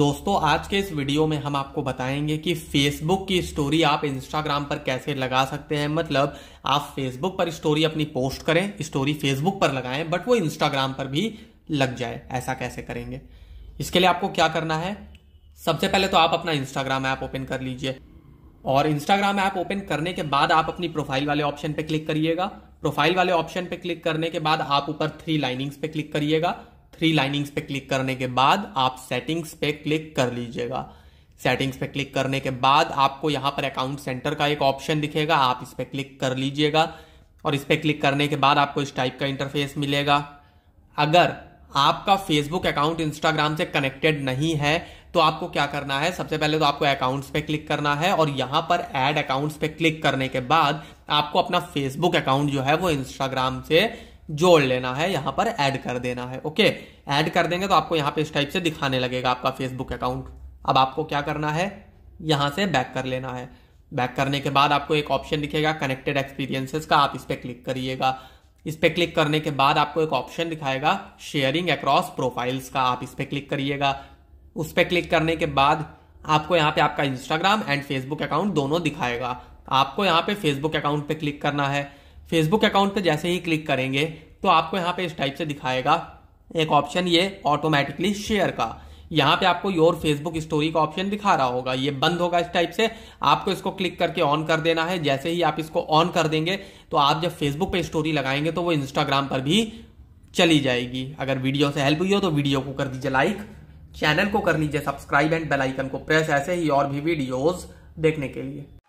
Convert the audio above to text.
दोस्तों आज के इस वीडियो में हम आपको बताएंगे कि फेसबुक की स्टोरी आप इंस्टाग्राम पर कैसे लगा सकते हैं मतलब आप फेसबुक पर स्टोरी अपनी पोस्ट करें स्टोरी फेसबुक पर लगाएं बट वो इंस्टाग्राम पर भी लग जाए ऐसा कैसे करेंगे इसके लिए आपको क्या करना है सबसे पहले तो आप अपना इंस्टाग्राम ऐप ओपन कर लीजिए और इंस्टाग्राम ऐप ओपन करने के बाद आप अपनी प्रोफाइल वाले ऑप्शन पे क्लिक करिएगा प्रोफाइल वाले ऑप्शन पे क्लिक करने के बाद आप ऊपर थ्री लाइनिंग्स पे क्लिक करिएगा थ्री लाइनिंग्स पे क्लिक करने के बाद आप सेटिंग्स पे क्लिक कर लीजिएगा सेटिंग्स पे क्लिक करने के बाद आपको यहाँ पर अकाउंट सेंटर का एक ऑप्शन दिखेगा आप इस पर क्लिक कर लीजिएगा और इस पर क्लिक करने के बाद आपको इस टाइप का इंटरफेस मिलेगा अगर आपका फेसबुक अकाउंट इंस्टाग्राम से कनेक्टेड नहीं है तो आपको क्या करना है सबसे पहले तो आपको अकाउंट्स पे क्लिक करना है और यहां पर ऐड अकाउंट्स पे क्लिक करने के बाद आपको अपना फेसबुक अकाउंट जो है वो इंस्टाग्राम से जोड़ लेना है यहां पर ऐड कर देना है ओके ऐड कर देंगे तो आपको यहाँ पे इस टाइप से दिखाने लगेगा आपका फेसबुक अकाउंट अब आपको क्या करना है यहां से बैक कर लेना है बैक करने के बाद आपको एक ऑप्शन दिखेगा कनेक्टेड एक्सपीरियंसेस का आप इस पर क्लिक करिएगा इस पर क्लिक करने के बाद आपको एक ऑप्शन दिखाएगा शेयरिंग अक्रॉस प्रोफाइल्स का आप इस पर क्लिक करिएगा उस पर क्लिक करने के बाद आपको यहाँ पे आपका इंस्टाग्राम एंड फेसबुक अकाउंट दोनों दिखाएगा आपको यहाँ पे फेसबुक अकाउंट पे क्लिक करना है फेसबुक अकाउंट पे जैसे ही क्लिक करेंगे तो आपको यहाँ पे इस टाइप से दिखाएगा एक ऑप्शन ये ऑटोमेटिकली शेयर का यहाँ पे आपको योर फेसबुक स्टोरी का ऑप्शन दिखा रहा होगा ये बंद होगा इस टाइप से आपको इसको क्लिक करके ऑन कर देना है जैसे ही आप इसको ऑन कर देंगे तो आप जब फेसबुक पे स्टोरी लगाएंगे तो वो इंस्टाग्राम पर भी चली जाएगी अगर वीडियो से हेल्प हुई हो तो वीडियो को कर दीजिए लाइक चैनल को कर लीजिए सब्सक्राइब एंड बेल आइकन को प्रेस ऐसे ही और भी वीडियोस देखने के लिए